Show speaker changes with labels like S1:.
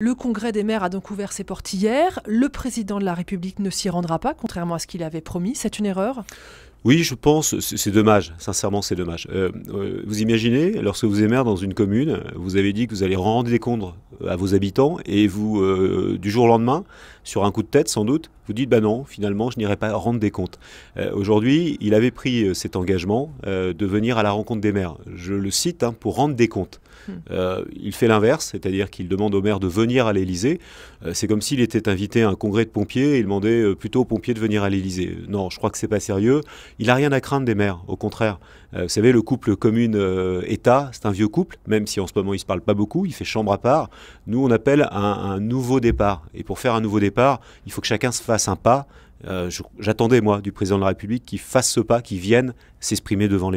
S1: Le Congrès des maires a donc ouvert ses portes hier. Le président de la République ne s'y rendra pas, contrairement à ce qu'il avait promis. C'est une erreur
S2: oui, je pense, c'est dommage, sincèrement c'est dommage. Euh, euh, vous imaginez, lorsque vous êtes maire dans une commune, vous avez dit que vous allez rendre des comptes à vos habitants et vous, euh, du jour au lendemain, sur un coup de tête sans doute, vous dites bah non, finalement je n'irai pas rendre des comptes. Aujourd'hui, il avait pris cet engagement de venir à la rencontre des maires, je le cite, hein, pour rendre des comptes. Hmm. Euh, il fait l'inverse, c'est-à-dire qu'il demande aux maires de venir à l'Élysée. Euh, c'est comme s'il était invité à un congrès de pompiers et il demandait euh, plutôt aux pompiers de venir à l'Élysée. Non, je crois que c'est pas sérieux. Il a rien à craindre des maires, au contraire. vous savez, le couple commune-État, c'est un vieux couple, même si en ce moment il se parle pas beaucoup, il fait chambre à part. Nous, on appelle un, un nouveau départ. Et pour faire un nouveau départ, il faut que chacun se fasse un pas. J'attendais, moi, du président de la République qu'il fasse ce pas, qu'il vienne s'exprimer devant les maires.